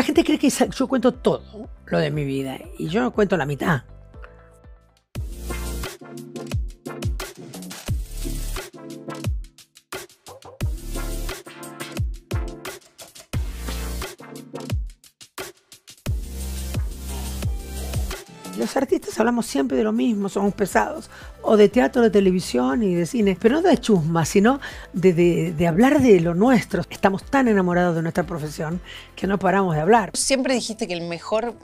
La gente cree que yo cuento todo lo de mi vida y yo no cuento la mitad. los artistas hablamos siempre de lo mismo, somos pesados, o de teatro, de televisión y de cine, pero no de chusma, sino de, hablar de lo nuestro. Estamos tan enamorados de nuestra profesión que no paramos de hablar. Siempre dijiste que el mejor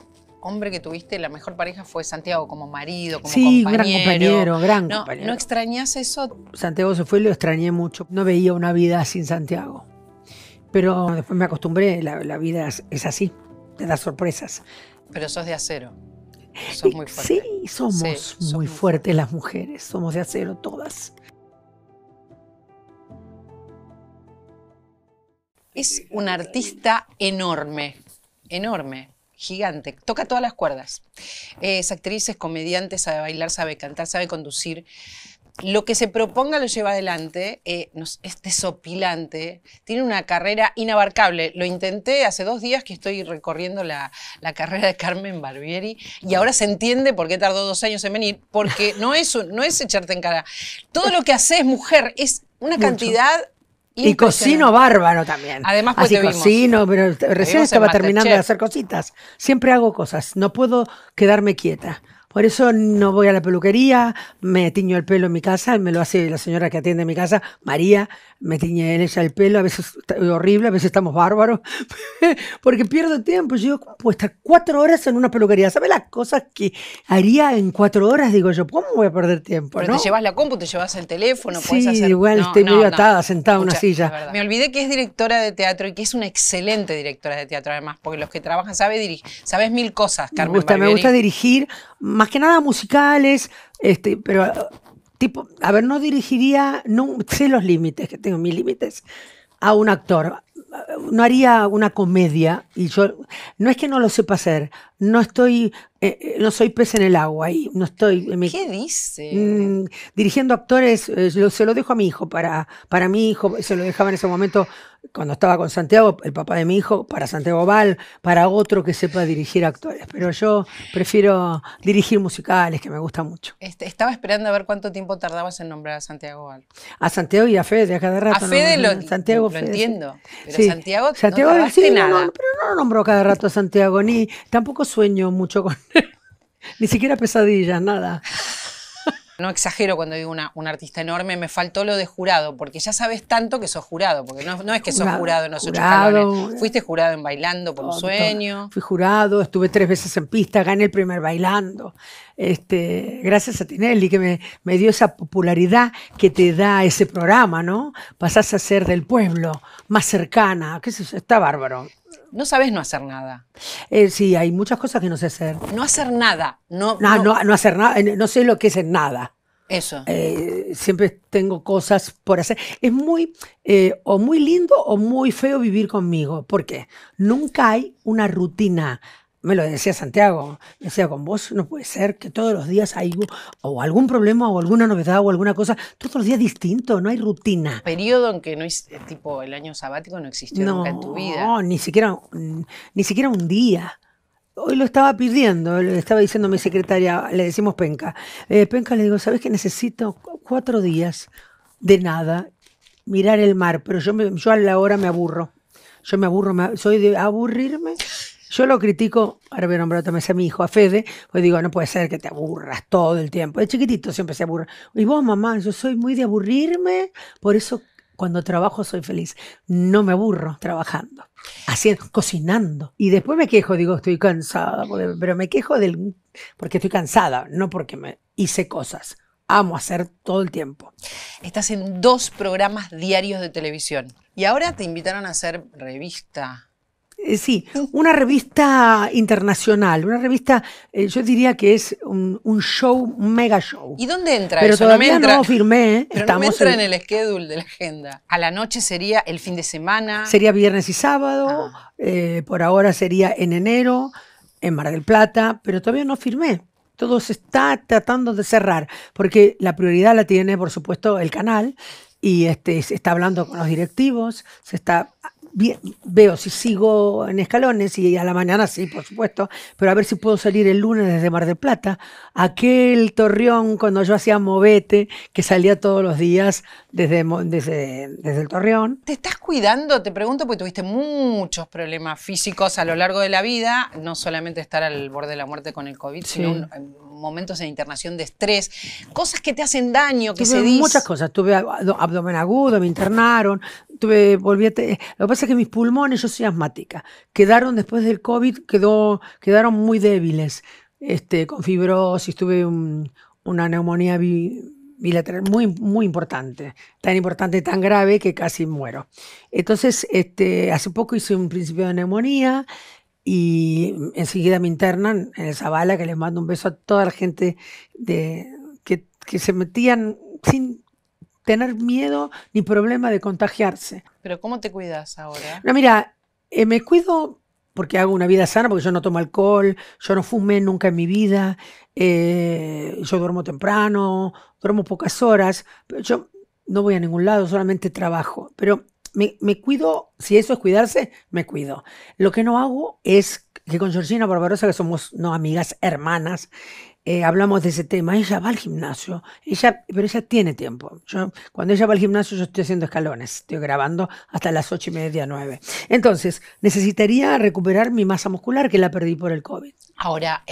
hombre que tuviste, la mejor pareja fue Santiago como marido, como compañero. Sí, gran compañero, gran compañero. ¿No extrañas eso? Santiago se fue, y lo extrañé mucho. No veía una vida sin Santiago. Pero después me acostumbré, la, vida es así, te da sorpresas. Pero sos de acero. Sí, somos muy, muy fuertes las mujeres, somos de acero todas. Es un artista enorme, enorme, gigante, toca todas las cuerdas. Es actriz, es comediante, sabe bailar, sabe cantar, sabe conducir, lo que se proponga lo lleva adelante, eh, este sopilante tiene una carrera inabarcable. Lo intenté hace dos días que estoy recorriendo la, carrera de Carmen Barbieri y ah. ahora se entiende por qué tardó dos años en venir, porque no es, no es echarte en cara. Todo lo que haces, mujer, es una cantidad y cocino bárbaro también. Además, pues cocino, pero recién estaba terminando de hacer cositas. Siempre hago cosas, no puedo quedarme quieta. Por eso no voy a la peluquería, me tiño el pelo en mi casa, me lo hace la señora que atiende en mi casa, María, me tiñe en ella el pelo, a veces horrible, a veces estamos bárbaros, porque pierdo tiempo. Yo puedo estar cuatro horas en una peluquería? ¿Sabes las cosas que haría en cuatro horas? Digo yo, ¿cómo voy a perder tiempo? Pero te llevas la compu, te llevas el teléfono, puedes hacer... igual estoy atada, sentada en una silla. Me olvidé que es directora de teatro y que es una excelente directora de teatro además, porque los que trabajan saben dirigir, sabes mil cosas, Carmen Me gusta, me gusta dirigir más que nada musicales, este, pero tipo, a ver, no dirigiría, no sé los límites, que tengo mis límites, a un actor. No haría una comedia y yo, no es que no lo sepa hacer, no estoy, eh, eh, no soy pez en el agua ahí, no estoy. Eh, ¿Qué dice? Mm, dirigiendo actores, se lo dejo a mi hijo, para, para mi hijo, se lo dejaba en ese momento cuando estaba con Santiago, el papá de mi hijo, para Santiago Val, para otro que sepa dirigir actores, pero yo prefiero dirigir musicales, que me gusta mucho. Este, estaba esperando a ver cuánto tiempo tardabas en nombrar a Santiago Val. A Santiago y a Fede, a cada rato. A Fede lo, Santiago, entiendo, pero Santiago, Santiago pero no lo nombró cada rato a Santiago, ni tampoco sueño mucho con él. Ni siquiera pesadillas, nada. No exagero cuando digo una, un artista enorme, me faltó lo de jurado, porque ya sabes tanto que sos jurado, porque no, es que sos jurado, jurado, eh. Fuiste jurado en Bailando por un sueño. Fui jurado, estuve tres veces en pista, gané el primer Bailando. Este, gracias a Tinelli que me, dio esa popularidad que te da ese programa, ¿no? Pasás a ser del pueblo, más cercana, qué está bárbaro no sabes no hacer nada. Eh, sí, hay muchas cosas que no sé hacer. No hacer nada. No, no, hacer nada. Eh, no sé lo que es nada. Eso. Eh, siempre tengo cosas por hacer. Es muy, o muy lindo o muy feo vivir conmigo. porque Nunca hay una rutina me lo decía Santiago, decía, con vos no puede ser que todos los días hay o algún problema o alguna novedad o alguna cosa, todos los días distinto, no hay rutina. Periodo en que no es eh, tipo el año sabático no existió nunca en tu vida. No, ni siquiera, ni siquiera un día. Hoy lo estaba pidiendo, le estaba diciendo a mi secretaria, le decimos penca. Eh, penca le digo, ¿sabes que necesito cuatro días de nada? Mirar el mar, pero yo, yo a la hora me aburro. Yo me aburro, soy de aburrirme yo lo critico, ahora voy a nombrar también a mi hijo, a Fede, pues digo, no puede ser que te aburras todo el tiempo. De chiquitito siempre se aburre. Y vos, mamá, yo soy muy de aburrirme, por eso cuando trabajo soy feliz. No me aburro trabajando, haciendo, cocinando. Y después me quejo, digo, estoy cansada, pero me quejo del, porque estoy cansada, no porque me hice cosas. Amo hacer todo el tiempo. Estás en dos programas diarios de televisión. Y ahora te invitaron a hacer revista, eh, sí, una revista internacional, una revista, eh, yo diría que es un, show, un mega show. ¿Y dónde entra pero eso? Todavía no, firmé. ¿eh? Pero no me entra en... el schedule de la agenda. A la noche sería el fin de semana. Sería viernes y sábado, ah. por ahora sería en enero, en Mar del Plata, pero todavía no firmé. Todo se está tratando de cerrar, porque la prioridad la tiene, por supuesto, el canal, y este, se está hablando con los directivos, se está veo si sigo en escalones y a la mañana sí, por supuesto, pero a ver si puedo salir el lunes desde Mar del Plata. Aquel torreón cuando yo hacía movete, que salía todos los días desde, desde, el torreón. ¿Te estás cuidando? Te pregunto, porque tuviste muchos problemas físicos a lo largo de la vida, no solamente estar al borde de la muerte con el COVID, sino momentos de internación de estrés, cosas que te hacen daño, que se dicen. Muchas cosas, tuve abdomen agudo, me internaron, lo que pasa es que mis pulmones, yo soy asmática, quedaron después del COVID, quedó, quedaron muy débiles, este, con fibrosis, tuve una neumonía bilateral muy, muy importante, tan importante, tan grave que casi muero. Entonces, este, hace poco hice un principio de neumonía y enseguida me internan en el Zavala, que les mando un beso a toda la gente de, que, que se metían sin tener miedo ni problema de contagiarse. Pero ¿cómo te cuidas ahora? No, mira, eh, me cuido porque hago una vida sana, porque yo no tomo alcohol, yo no fumé nunca en mi vida, eh, yo duermo temprano, duermo pocas horas, yo no voy a ningún lado, solamente trabajo. Pero me, cuido, si eso es cuidarse, me cuido. Lo que no hago es que con Georgina Barbarosa, que somos no amigas, hermanas, eh, hablamos de ese tema. Ella va al gimnasio, ella, pero ella tiene tiempo. Yo, cuando ella va al gimnasio, yo estoy haciendo escalones, estoy grabando hasta las ocho y media, nueve. Entonces, necesitaría recuperar mi masa muscular que la perdí por el COVID. Ahora,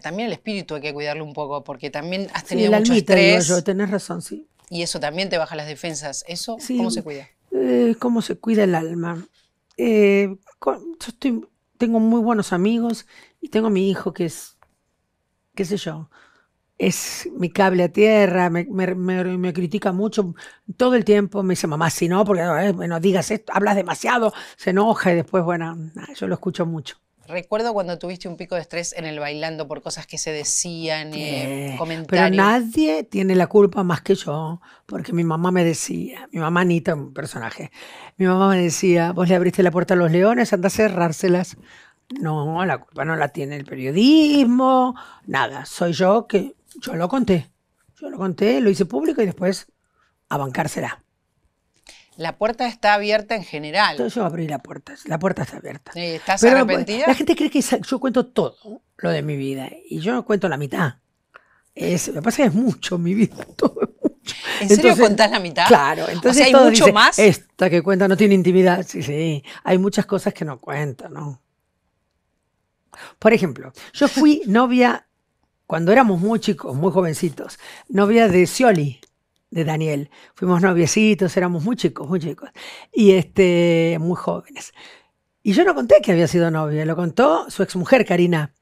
también el espíritu hay que cuidarlo un poco, porque también has tenido sí, mucho almita, yo, tenés razón, sí. Y eso también te baja las defensas. ¿Eso cómo se cuida? Eh, ¿Cómo se cuida el alma? Eh, yo estoy, tengo muy buenos amigos y tengo a mi hijo que es qué sé yo, es mi cable a tierra, me, critica mucho todo el tiempo, me dice mamá, si no, porque eh, no digas esto, hablas demasiado, se enoja y después, bueno, yo lo escucho mucho. Recuerdo cuando tuviste un pico de estrés en el bailando por cosas que se decían, eh, eh, comentarios. Pero nadie tiene la culpa más que yo, porque mi mamá me decía, mi mamá Anita, un personaje, mi mamá me decía, vos le abriste la puerta a los leones, anda a cerrárselas. No, la culpa no la tiene el periodismo, nada. Soy yo que yo lo conté. Yo lo conté, lo hice público y después a bancársela. La puerta está abierta en general. Entonces yo abrí la puerta, la puerta está abierta. Eh, ¿Estás pues, La gente cree que yo cuento todo lo de mi vida y yo no cuento la mitad. Es, lo que pasa es que es mucho mi vida, todo ¿En serio la mitad? Claro, entonces hay mucho más. Esta que cuenta no tiene intimidad, sí, sí. Hay muchas cosas que no cuento, ¿no? Por ejemplo, yo fui novia, cuando éramos muy chicos, muy jovencitos, novia de Scioli, de Daniel. Fuimos noviecitos, éramos muy chicos, muy chicos. Y este, muy jóvenes. Y yo no conté que había sido novia, lo contó su exmujer, Karina.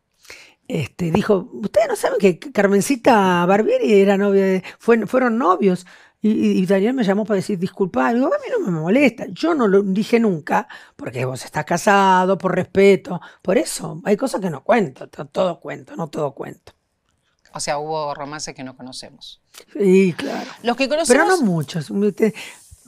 Este, dijo, ustedes no saben que Carmencita Barbieri era novia de, fueron novios. Y, Daniel me llamó para decir, disculpa, digo, a mí no me molesta, yo no lo dije nunca, porque vos estás casado, por respeto, por eso, hay cosas que no cuento, todo cuento, no todo cuento. O sea, hubo romances que no conocemos. Sí, claro. Los que conocemos. Pero no muchos.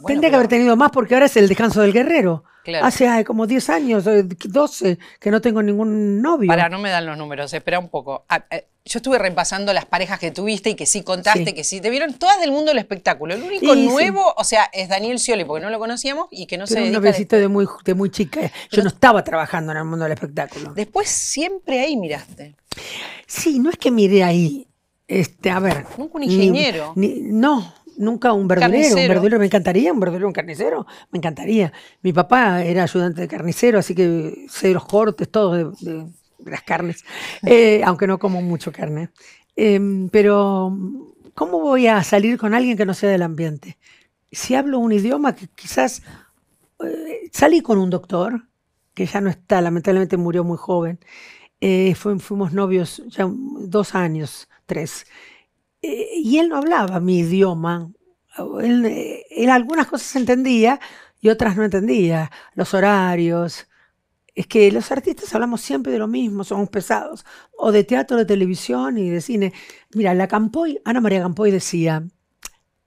Tendría que haber tenido más porque ahora es el descanso del guerrero. Claro. Hace como 10 años, 12, eh, que no tengo ningún novio. Para, no me dan los números, espera un poco. Ah, eh, yo estuve repasando las parejas que tuviste y que sí contaste, que sí te vieron todas del mundo del espectáculo. El único nuevo, o sea, es Daniel Scioli, porque no lo conocíamos y que no sé. se dedica... un noviecito este- de... muy, muy chica. Yo no estaba trabajando en el mundo del espectáculo. Después siempre ahí miraste. Sí, no es que miré ahí. Este, a ver. Nunca un ingeniero. no, nunca un verdulero. Un verdulero me encantaría, un verdulero, un carnicero, me encantaría. Mi papá era ayudante de carnicero, así que sé los cortes, todo de, las carnes, eh, aunque no como mucho carne. Em, pero, ¿cómo voy a salir con alguien que no sea del ambiente? Si hablo un idioma que quizás eh, salí con un doctor, que ya no está, lamentablemente murió muy joven. Eh, fuimos novios ya dos años, tres. Eh, y él no hablaba mi idioma. Eh, él, algunas cosas entendía y otras no entendía. Los horarios. Es que los artistas hablamos siempre de lo mismo, somos pesados. O de teatro, de televisión y de cine. Mira, la Campoy, Ana María Campoy decía,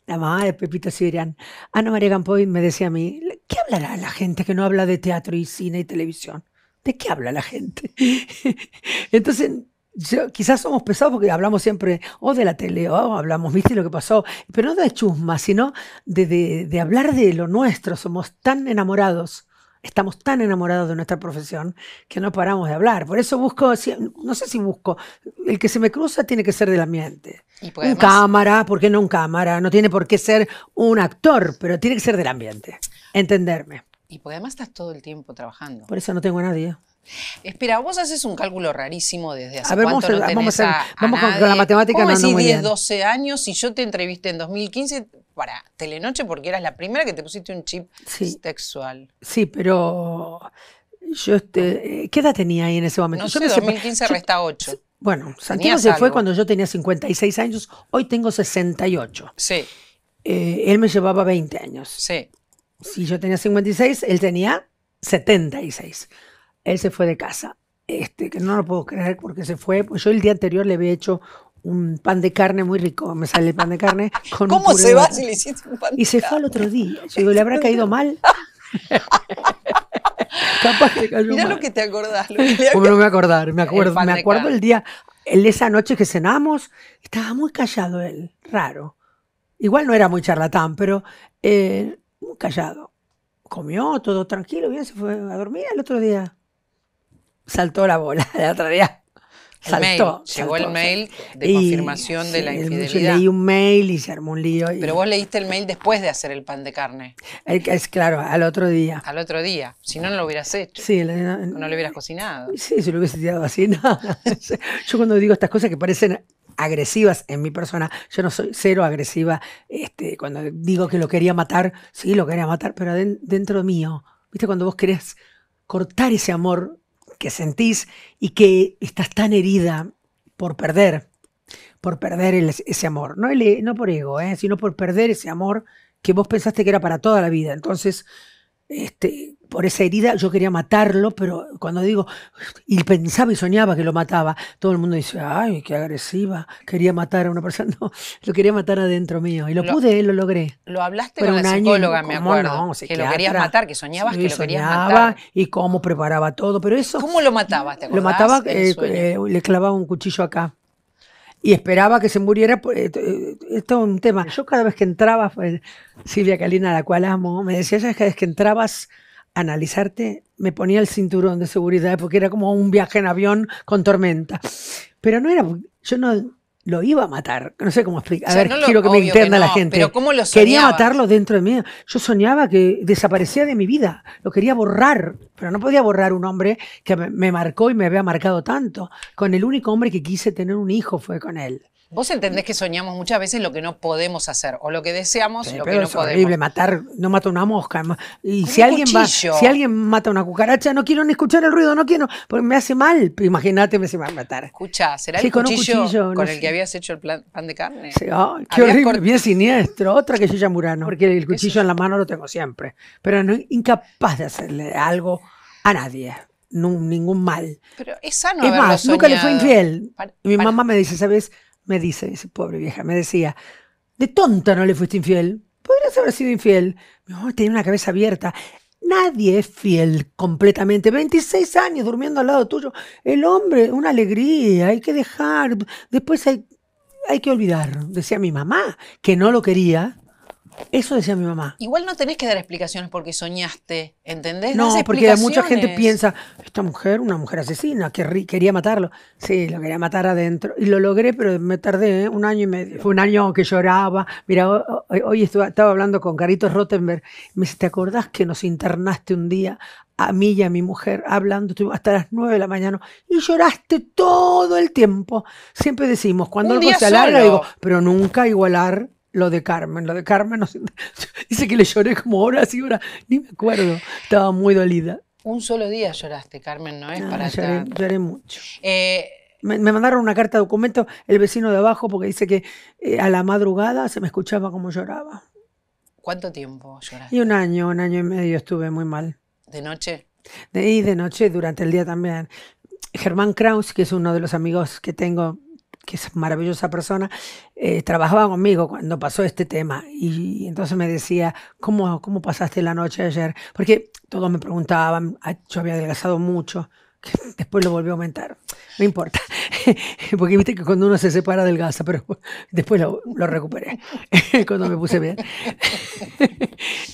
la madre Pepita Sirian, Ana María Campoy me decía a mí, ¿qué hablará la gente que no habla de teatro y cine y televisión? ¿De qué habla la gente? Entonces, quizás somos pesados porque hablamos siempre o oh, de la tele, o oh, hablamos, viste lo que pasó, pero no de chusma, sino de, de, hablar de lo nuestro. Somos tan enamorados, estamos tan enamorados de nuestra profesión que no paramos de hablar. Por eso busco, no sé si busco, el que se me cruza tiene que ser del ambiente. Pues un cámara, ¿por qué no un cámara? No tiene por qué ser un actor, pero tiene que ser del ambiente. Entenderme. Y porque además estás todo el tiempo trabajando. Por eso no tengo a nadie. Espera, vos haces un cálculo rarísimo desde hace a ver, cuánto vamos, no tenés a, a vamos con la matemática. No, no, 10, 12 años y yo te entrevisté en 2015 para Telenoche porque eras la primera que te pusiste un chip sexual. Sí, pero yo este, ¿qué edad tenía ahí en ese momento? No yo sé, me 2015 resta 8. Bueno, Santiago se fue cuando yo tenía 56 años, hoy tengo 68. Sí. Eh, él me llevaba 20 años. Sí. Si yo tenía 56, él tenía 76 él se fue de casa. Este, que no lo puedo creer porque se fue. Pues yo el día anterior le había hecho un pan de carne muy rico, me sale el pan de carne. Con ¿Cómo se va si le hiciste un pan de carne? Y se fue al otro día. ¿le habrá caído mal? Capaz cayó Mirá lo que te acordás. no me acordar, me acuerdo. me acuerdo el día, esa noche que cenamos, estaba muy callado él, raro. Igual no era muy charlatán, pero eh, muy callado. Comió todo tranquilo, bien, se fue a dormir el otro día saltó la bola la otra día. Saltó, Llegó el mail de confirmación de la infidelidad. y leí un mail y se armó un lío. Pero vos leíste el mail después de hacer el pan de carne. Es claro, al otro día. Al otro día. Si no, no lo hubieras hecho. Sí, no, lo hubieras cocinado. Sí, si lo hubiese tirado así, yo cuando digo estas cosas que parecen agresivas en mi persona. Yo no soy cero agresiva. Este, cuando digo que lo quería matar, sí, lo quería matar, pero dentro mío. ¿Viste? Cuando vos querés cortar ese amor que sentís y que estás tan herida por perder, por perder ese amor. No, e, no por ego, ¿eh? sino por perder ese amor que vos pensaste que era para toda la vida. Entonces, este, por esa herida yo quería matarlo, pero cuando digo, y pensaba y soñaba que lo mataba, todo el mundo dice, ay, qué agresiva, quería matar a una persona. No, lo quería matar adentro mío. Y lo, pude, lo logré. Lo hablaste con la psicóloga, me acuerdo. que lo querías matar, que soñabas que lo querías matar. Y cómo preparaba todo, pero eso... ¿Cómo lo matabas? lo mataba, eh, eh, le clavaba un cuchillo acá y esperaba que se muriera. Pues, eh, esto es un tema. Yo cada vez que entraba, pues, Silvia Calina, a la cual amo, me decía, cada vez que entrabas analizarte, me ponía el cinturón de seguridad porque era como un viaje en avión con tormenta. Pero no era, yo no lo iba a matar, no sé cómo explicar. A ver, quiero que me interna la gente. quería matarlo dentro de mí. Yo soñaba que desaparecía de mi vida, lo quería borrar, pero no podía borrar un hombre que me, me marcó y me había marcado tanto. Con el único hombre que quise tener un hijo fue con él. Vos entendés que soñamos muchas veces lo que no podemos hacer o lo que deseamos lo pero que no es horrible, matar, no mata una mosca. Y si alguien va, si alguien mata una cucaracha, no quiero ni escuchar el ruido, no quiero, porque me hace mal. Imagínate, me va a matar. Escucha, ¿será el con cuchillo, cuchillo con, el que habías hecho el pan de carne? Sí, qué horrible, bien siniestro. Otra que yo ya Murano, porque el cuchillo en la mano lo tengo siempre, pero no incapaz de hacerle algo a nadie. ningún mal. Pero es sano. Es más, nunca le fue infiel. Mi mamá me dice, ¿sabes? me dice, pobre vieja, me decía, de tonta no le fuiste infiel. Podrías haber sido infiel. Mi mamá tenía una cabeza abierta. Nadie es fiel completamente. 26 años durmiendo al lado tuyo. El hombre, una alegría, hay que dejar. Después hay, hay que olvidar, decía mi mamá, que no lo quería. Eso decía mi mamá. Igual no tenés que dar explicaciones porque soñaste, ¿entendés? No, porque mucha gente piensa, esta mujer, una mujer asesina, que quería matarlo. Sí, lo quería matar adentro. Y lo logré, pero me tardé ¿eh? un año y medio. Fue un año que lloraba. Mira, hoy, estaba hablando con Carito Rottenberg. Me dice, ¿te acordás que nos internaste un día a mí y a mi mujer hablando hasta las 9 de la mañana y lloraste todo el tiempo. Siempre decimos, cuando algo se alarga, digo, pero nunca igualar lo de Carmen, lo de Carmen, dice que le lloré como horas y horas, ni me acuerdo, estaba muy dolida. Un solo día lloraste, Carmen, ¿no es? Ah, para lloré, mucho. Eh, me, mandaron una carta de documento el vecino de abajo porque dice que eh, a la madrugada se me escuchaba como lloraba. ¿Cuánto tiempo lloraste? Y un año, un año y medio estuve muy mal. ¿De noche? y de noche, durante el día también. Germán Kraus, que es uno de los amigos que tengo que es maravillosa persona, eh, trabajaba conmigo cuando pasó este tema y, entonces me decía, ¿cómo, ¿cómo pasaste la noche ayer? Porque todos me preguntaban, ah, yo había adelgazado mucho, después lo volvió a aumentar. No importa. Porque viste que cuando uno se separa del gasa, pero después lo, recuperé cuando me puse bien.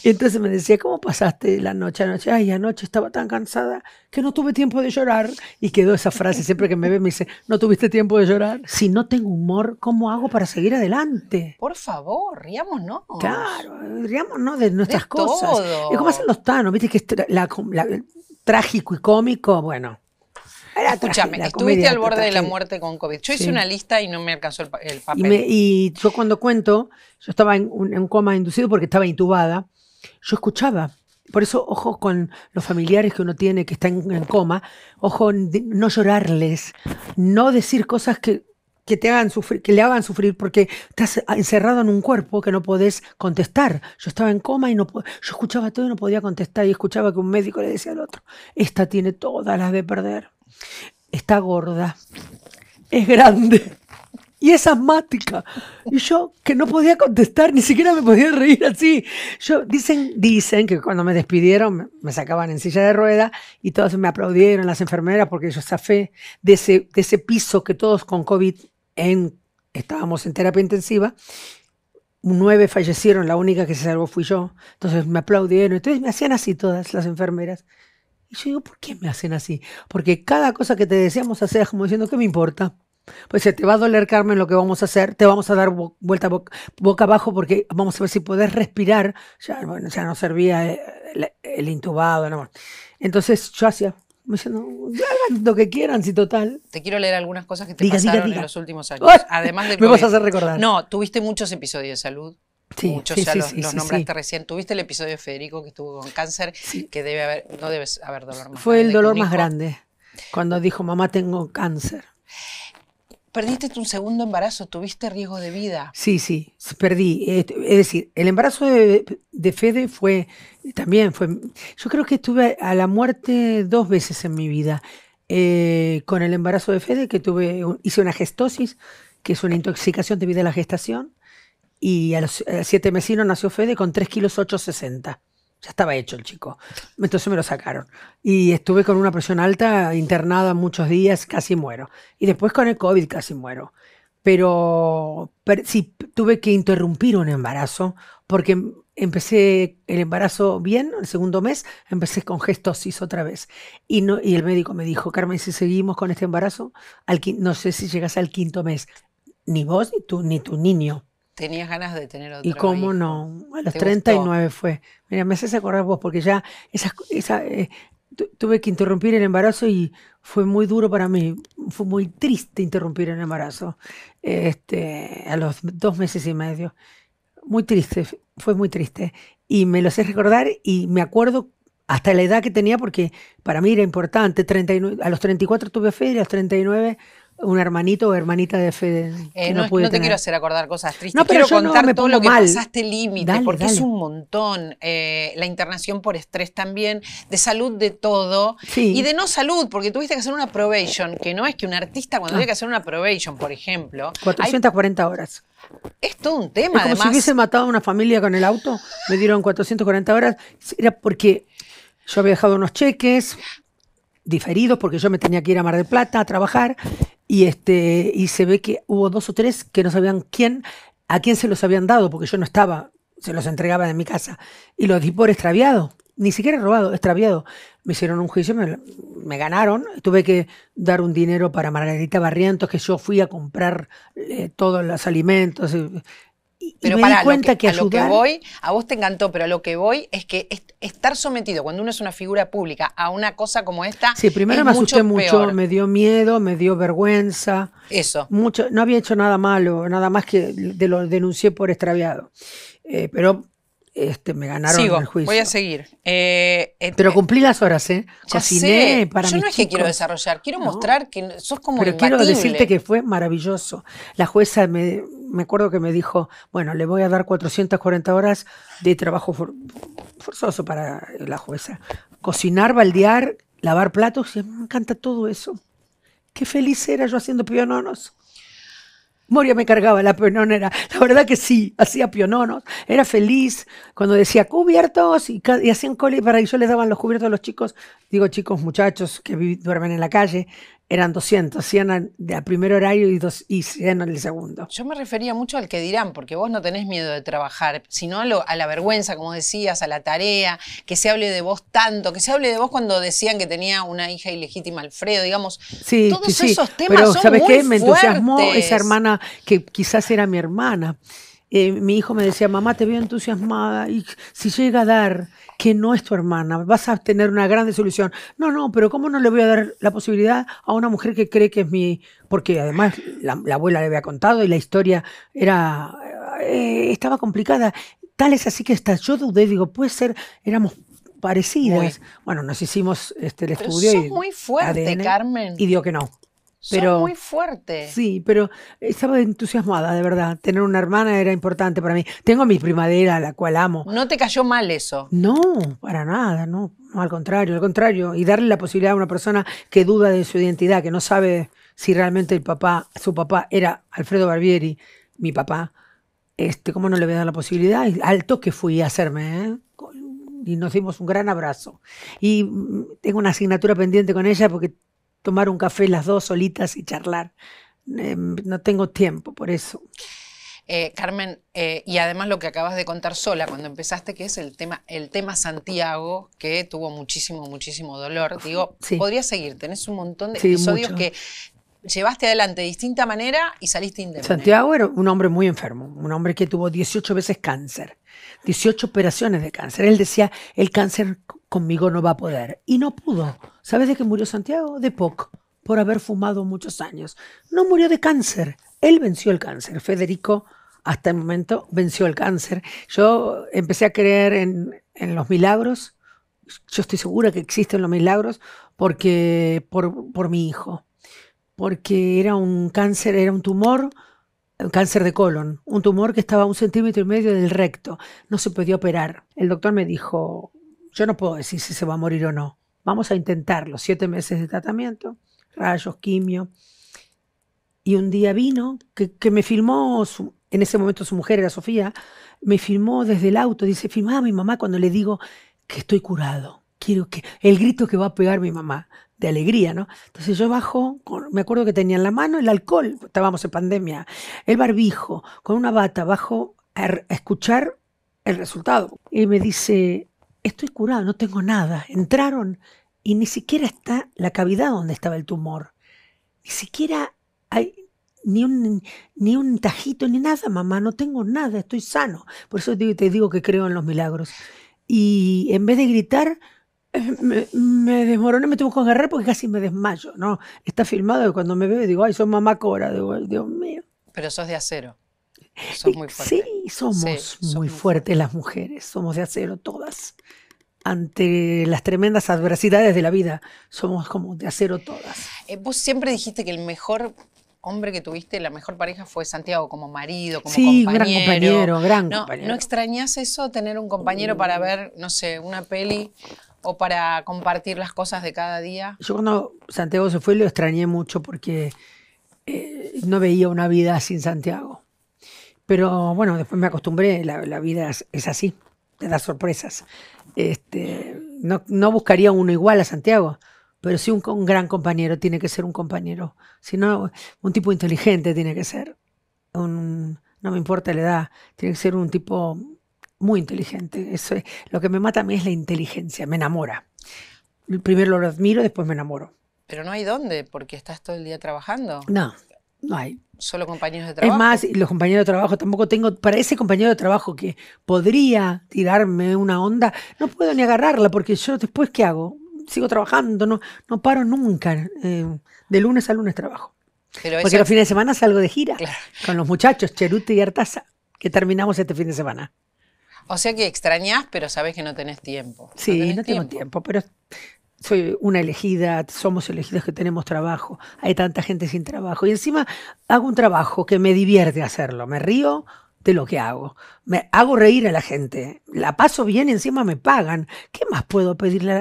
Y entonces me decía, ¿cómo pasaste la noche anoche? Ay, anoche estaba tan cansada que no tuve tiempo de llorar. Y quedó esa frase siempre que me ve, me dice, ¿no tuviste tiempo de llorar? Si no tengo humor, ¿cómo hago para seguir adelante? Por favor, riámonos. Claro, riámonos de nuestras cosas. Todo. Es como hacen los tanos, viste que la, la trágico y cómico, bueno. Escúchame, estuviste al borde de la muerte con COVID. Yo hice una lista y no me alcanzó el, papel. Y, yo cuando cuento, yo estaba en un coma inducido porque estaba intubada. Yo escuchaba. Por eso, ojo con los familiares que uno tiene que están en, coma, ojo, no llorarles, no decir cosas que que te hagan sufrir, que le hagan sufrir porque estás encerrado en un cuerpo que no podés contestar. Yo estaba en coma y no yo escuchaba todo y no podía contestar y escuchaba que un médico le decía al otro, esta tiene todas las de perder. Está gorda. Es grande. Y es asmática. Y yo que no podía contestar, ni siquiera me podía reír así. Yo, dicen, dicen que cuando me despidieron me, sacaban en silla de rueda y todos me aplaudieron, las enfermeras, porque yo fe de ese, de ese piso que todos con COVID estábamos en terapia intensiva, nueve fallecieron, la única que se salvó fui yo. Entonces me aplaudieron, entonces me hacían así todas las enfermeras. Y yo digo, ¿por qué me hacen así? Porque cada cosa que te decíamos hacer es como diciendo, ¿qué me importa? Pues se te va a doler, Carmen, lo que vamos a hacer, te vamos a dar vuelta boca, abajo porque vamos a ver si podés respirar. Ya, sea no servía eh, el, intubado, Entonces yo hacía, hagan lo que quieran, si total. Te quiero leer algunas cosas que te pasaron en los últimos años. Además de Me vas a hacer recordar. No, tuviste muchos episodios de salud. muchos, ya los, nombraste recién. Tuviste el episodio de Federico que estuvo con cáncer, que debe haber, no debes haber dolor más Fue el dolor más grande, cuando dijo, mamá, tengo cáncer perdiste tu segundo embarazo, tuviste riesgo de vida. Sí, sí, perdí. Eh, es decir, el embarazo de, Fede fue, también fue, yo creo que estuve a la muerte dos veces en mi vida. Eh, con el embarazo de Fede, que tuve, hice una gestosis, que es una intoxicación debido a la gestación, y a los siete meses nació Fede con 3 kilos 860. Ya estaba hecho el chico. Entonces me lo sacaron. Y estuve con una presión alta, internada muchos días, casi muero. Y después con el COVID casi muero. Pero, sí, tuve que interrumpir un embarazo porque empecé el embarazo bien, el segundo mes, empecé con gestosis otra vez. Y, no, y el médico me dijo, Carmen, si seguimos con este embarazo, al, no sé si llegas al quinto mes, ni vos ni tú, ni tu niño tenías ganas de tener otro. Y cómo no, a los 39 fue. Mira, me haces acordar vos, porque ya esa, eh, tuve que interrumpir el embarazo y fue muy duro para mí. Fue muy triste interrumpir el embarazo este, a los dos meses y medio. Muy triste, fue muy triste. Y me lo sé recordar y me acuerdo hasta la edad que tenía, porque para mí era importante. 39, a los 34 tuve fe y a los 39 un hermanito o hermanita de Fede. Eh, no, te quiero hacer acordar cosas tristes. No, pero quiero contar todo lo que pasaste límite, porque es un montón. Eh, la internación por estrés también, de salud de todo. Y de no salud, porque tuviste que hacer una probation, que no es que un artista cuando ah. tiene que hacer una probation, por ejemplo. 440 horas. Es todo un tema, como además. Si hubiese matado a una familia con el auto, me dieron 440 horas. Era porque yo había dejado unos cheques diferidos, porque yo me tenía que ir a Mar de Plata a trabajar y, este, y se ve que hubo dos o tres que no sabían quién, a quién se los habían dado, porque yo no estaba, se los entregaba de mi casa. Y los di por extraviado, ni siquiera robado, extraviado. Me hicieron un juicio, me, ganaron, tuve que dar un dinero para Margarita Barrientos, que yo fui a comprar eh, todos los alimentos, eh, pero para, di cuenta que, a lo que voy, a vos te encantó, pero a lo que voy es que estar sometido cuando uno es una figura pública a una cosa como esta. Sí, primero me asusté mucho, me dio miedo, me dio vergüenza. Eso. Mucho, no había hecho nada malo, nada más que de lo denuncié por extraviado. Eh, pero este, me ganaron el juicio. Voy a seguir. Eh, pero eh, cumplí las horas, ¿eh? Cociné Yo no es que quiero desarrollar, quiero mostrar que sos como Pero quiero decirte que fue maravilloso. La jueza me me acuerdo que me dijo, bueno, le voy a dar 440 horas de trabajo forzoso para la jueza. Cocinar, baldear, lavar platos, me encanta todo eso. Qué feliz era yo haciendo piononos. Moria me cargaba la era, La verdad que sí, hacía piononos. Era feliz cuando decía cubiertos y, hacían colis para y yo les daban los cubiertos a los chicos. Digo, chicos, muchachos que duermen en la calle eran 200, 100 al primer horario y, dos, y 100 al segundo. Yo me refería mucho al que dirán, porque vos no tenés miedo de trabajar, sino a, la vergüenza, como decías, a la tarea, que se hable de vos tanto, que se hable de vos cuando decían que tenía una hija ilegítima, Alfredo, digamos. todos esos temas pero, ¿sabes qué? Me entusiasmó esa hermana que quizás era mi hermana. Eh, mi hijo me decía, mamá, te veo entusiasmada y si llega a dar que no es tu hermana, vas a tener una gran solución. No, no, pero ¿cómo no le voy a dar la posibilidad a una mujer que cree que es mi... Porque además la, abuela le había contado y la historia era... Eh, estaba complicada. Tal es así que está. Yo dudé, digo, puede ser, éramos parecidas. Bueno, nos hicimos este, el estudio. y muy fuerte, Carmen. Y dio que no. Pero, Son muy fuerte. Sí, pero estaba entusiasmada, de verdad. Tener una hermana era importante para mí. Tengo a mi primadera, a la cual amo. ¿No te cayó mal eso? No, para nada, no. Al contrario, al contrario. Y darle la posibilidad a una persona que duda de su identidad, que no sabe si realmente el papá, su papá era Alfredo Barbieri, mi papá, este, ¿cómo no le voy a dar la posibilidad? Alto que fui a hacerme, ¿eh? y nos dimos un gran abrazo. Y mm, tengo una asignatura pendiente con ella porque tomar un café las dos solitas y charlar. Em, no tengo tiempo por eso. Eh, Carmen, eh, y además lo que acabas de contar sola cuando empezaste, que es el tema, el tema Santiago, que tuvo muchísimo, muchísimo dolor. Digo, podría seguir, tenés un montón de episodios que llevaste adelante de distinta manera y saliste indemne. Santiago era un hombre muy enfermo, un hombre que tuvo 18 veces cáncer, 18 operaciones de cáncer. Él decía, el cáncer conmigo no va a poder. Y no pudo. ¿Sabes de qué murió Santiago? De POC, por haber fumado muchos años. No murió de cáncer. Él venció el cáncer. Federico, hasta el momento, venció el cáncer. Yo empecé a creer en, los milagros. Yo estoy segura que existen los milagros porque por, por mi hijo. Porque era un cáncer, era un tumor cáncer de colon, un tumor que estaba a un centímetro y medio del recto, no se podía operar. El doctor me dijo, yo no puedo decir si se va a morir o no. Vamos a intentarlo. Siete meses de tratamiento, rayos, quimio. Y un día vino, que, me filmó, en ese momento su mujer era Sofía, me filmó desde el auto. Dice, filmaba a mi mamá cuando le digo que estoy curado. Quiero que el grito que va a pegar mi mamá de alegría, ¿no? Entonces yo bajo, me acuerdo que tenía en la mano el alcohol, estábamos en pandemia, el barbijo, con una bata, bajo a escuchar el resultado. Y me dice, estoy curado, no tengo nada. Entraron y ni siquiera está la cavidad donde estaba el tumor. Ni siquiera hay ni un, ni un tajito, ni nada, mamá, no tengo nada, estoy sano. Por eso te, digo que creo en los milagros. Y en vez de gritar, eh, me, desmoroné, me tuvo que agarrar porque casi me desmayo, ¿no? Está filmado y cuando me veo digo, ay, soy mamá Cora, digo, Dios mío. Pero sos de acero. Sí, somos muy, fuertes las mujeres, somos de acero todas. Ante las tremendas adversidades de la vida, somos como de acero todas. Pues vos siempre dijiste que el mejor hombre que tuviste, la mejor pareja fue Santiago como marido, como compañero. Sí, gran compañero, gran no, compañero. ¿No extrañas eso, tener un compañero para mm. ver, no sé, una peli? o para compartir las cosas de cada día? Yo cuando Santiago se fue lo extrañé mucho porque eh, no veía una vida sin Santiago. Pero bueno, después me acostumbré, la, vida es, así, te da sorpresas. Este, no, no, buscaría uno igual a Santiago, pero sí un, gran compañero, tiene que ser un compañero. Si no, un tipo inteligente tiene que ser. Un, no me importa la edad, tiene que ser un tipo muy inteligente. Eso lo que me mata a mí es la inteligencia, me enamora. Primero lo admiro, después me enamoro. Pero no hay dónde, porque estás todo el día trabajando. No, no hay. Solo compañeros de trabajo. Es más, los compañeros de trabajo tampoco tengo. Para ese compañero de trabajo que podría tirarme una onda, no puedo ni agarrarla porque yo después, ¿qué hago? Sigo trabajando, no, no paro nunca. Eh, de lunes a lunes trabajo. porque los fines de semana salgo de gira con los muchachos, Cherute y Artaza, que terminamos este fin de semana. O sea que extrañas, pero sabes que no tenés tiempo. Sí, no, tengo tiempo, pero soy una elegida, somos elegidas que tenemos trabajo, hay tanta gente sin trabajo. Y encima hago un trabajo que me divierte hacerlo, me río de lo que hago, me hago reír a la gente, la paso bien y encima me pagan. ¿Qué más puedo pedirle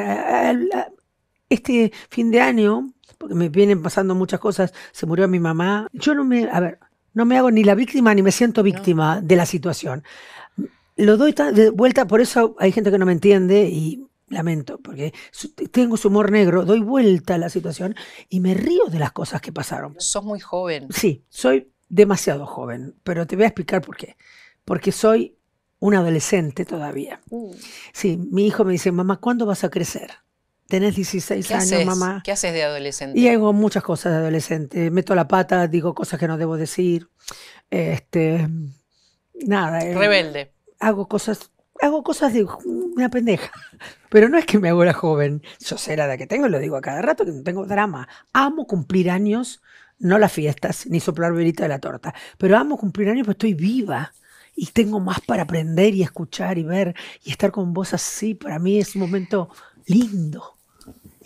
este fin de año? Porque me vienen pasando muchas cosas, se murió mi mamá. Yo no me, a ver, no me hago ni la víctima ni me siento víctima de la situación. Lo doy de vuelta, por eso hay gente que no me entiende y lamento, porque tengo su humor negro, doy vuelta a la situación y me río de las cosas que pasaron. Sos muy joven. Sí, soy demasiado joven, pero te voy a explicar por qué. Porque soy un adolescente todavía. Uh. Sí, mi hijo me dice, mamá, ¿cuándo vas a crecer? Tenés 16 años, mamá. ¿Qué haces de adolescente? Y hago muchas cosas de adolescente. Meto la pata, digo cosas que no debo decir. Este, nada. Eh, Rebelde. hago cosas hago cosas de una pendeja. Pero no es que me hago la joven, yo sé la edad que tengo, lo digo a cada rato, que no tengo drama. Amo cumplir años, no las fiestas, ni soplar velita de la torta, pero amo cumplir años porque estoy viva y tengo más para aprender y escuchar y ver y estar con vos así. Para mí es un momento lindo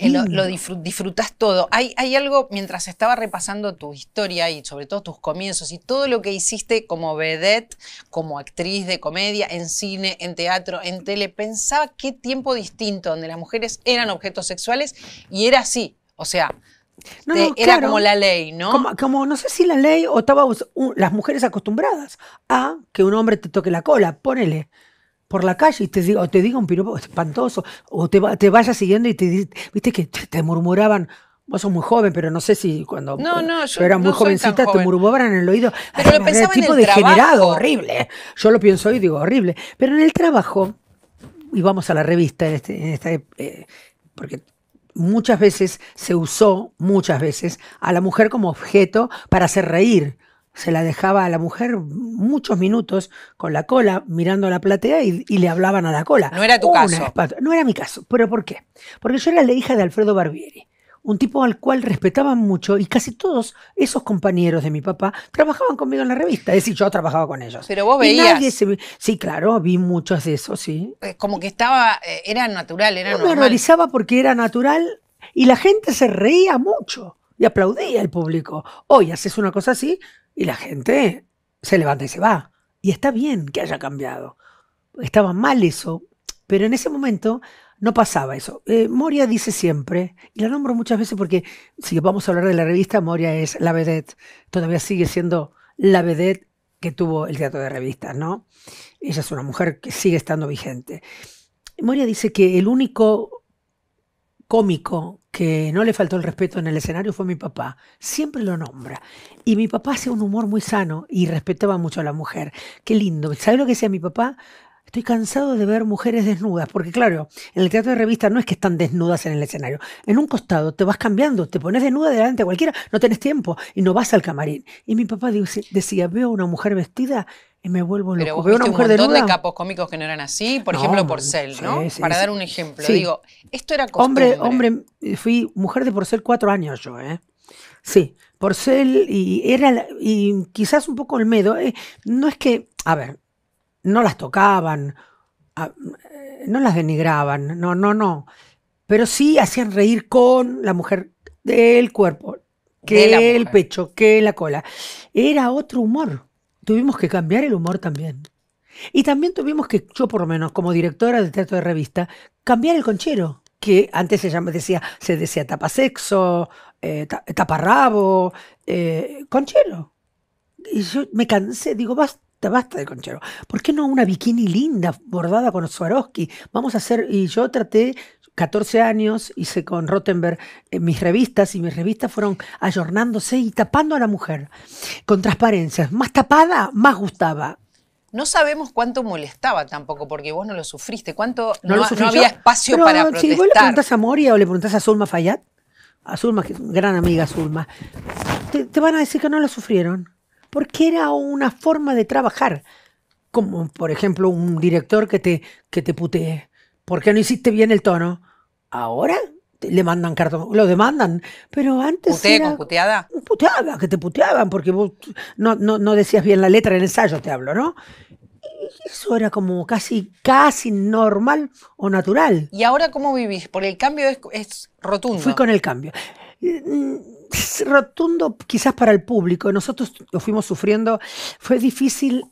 lo, disfrutas todo. Hay, hay algo, mientras estaba repasando tu historia y sobre todo tus comienzos y todo lo que hiciste como vedette, como actriz de comedia, en cine, en teatro, en tele, pensaba qué tiempo distinto donde las mujeres eran objetos sexuales y era así. O sea, era como la ley, ¿no? Como, no sé si la ley o estaban las mujeres acostumbradas a que un hombre te toque la cola, ponele por la calle y te digo te diga un piropo espantoso, o te, te vaya siguiendo y te viste que te, murmuraban, Vos sos muy joven, pero no sé si cuando no, no, yo era muy no jovencita te murmuraban en el oído. Pero tipo degenerado, horrible. Yo lo pienso y digo horrible. Pero en el trabajo, y vamos a la revista, en, este, eh, porque muchas veces se usó, muchas veces, a la mujer como objeto para hacer reír se la dejaba a la mujer muchos minutos con la cola mirando a la platea y, le hablaban a la cola. No era tu caso. No era mi caso. ¿Pero por qué? Porque yo era la hija de Alfredo Barbieri, un tipo al cual respetaban mucho y casi todos esos compañeros de mi papá trabajaban conmigo en la revista. Es decir, yo trabajaba con ellos. Pero vos veías. Sí, claro, vi muchos de esos, sí. Eh, como que estaba, eh, era natural, era Yo me realizaba porque era natural y la gente se reía mucho y aplaudía al público. Hoy haces una cosa así, y la gente se levanta y se va. Y está bien que haya cambiado. Estaba mal eso, pero en ese momento no pasaba eso. Eh, Moria dice siempre, y la nombro muchas veces porque si vamos a hablar de la revista, Moria es la vedette. Todavía sigue siendo la vedette que tuvo el teatro de revistas, ¿no? Ella es una mujer que sigue estando vigente. Moria dice que el único cómico que no le faltó el respeto en el escenario fue mi papá. Siempre lo nombra. Y mi papá hacía un humor muy sano y respetaba mucho a la mujer. Qué lindo. ¿Sabes lo que decía mi papá? Estoy cansado de ver mujeres desnudas, porque claro, en el teatro de revista no es que están desnudas en el escenario. En un costado te vas cambiando, te pones desnuda delante de cualquiera, no tenés tiempo y no vas al camarín. Y mi papá decía, veo una mujer vestida y me vuelvo loco. Pero vos veo una mujer un montón de capos cómicos que no eran así, por ejemplo Porcel, ¿no? Para dar un ejemplo, digo, esto era costumbre. Hombre, hombre, eh, fui mujer de Porcel cuatro años yo, ¿eh? Sí, Porcel y era y quizás un poco el Eh, no es que, a ver, no las tocaban, ah, eh, no las denigraban, no, no, no. Pero sí hacían reír con la mujer del cuerpo, que el pecho, que la cola. Era otro humor. Tuvimos que cambiar el humor también. Y también tuvimos que, yo por lo menos, como directora del teatro de revista, cambiar el conchero, que antes se me decía, se decía tapasexo, eh, taparrabo, eh, conchero. Y yo me cansé, digo, basta basta de conchero. ¿Por qué no una bikini linda bordada con Swarovski? Vamos a hacer, y yo traté 14 años, hice con Rottenberg eh, mis revistas y mis revistas fueron ayornándose y tapando a la mujer con transparencias. Más tapada, más gustaba. No sabemos cuánto molestaba tampoco, porque vos no lo sufriste. ¿Cuánto no, había espacio para protestar? Si vos le preguntás a Moria o le preguntás a Zulma Fayad, a Zulma, gran amiga Zulma, te, te van a decir que no lo sufrieron porque era una forma de trabajar. Como por ejemplo un director que te, que te putee. ¿Por qué no hiciste bien el tono? Ahora le mandan cartón, lo demandan, pero antes ¿Putee con puteada? Puteada, que te puteaban porque vos no, no, decías bien la letra en el ensayo, te hablo, ¿no? eso era como casi, casi normal o natural. ¿Y ahora cómo vivís? Porque el cambio es, rotundo. Fui con el cambio rotundo quizás para el público. Nosotros lo fuimos sufriendo. Fue difícil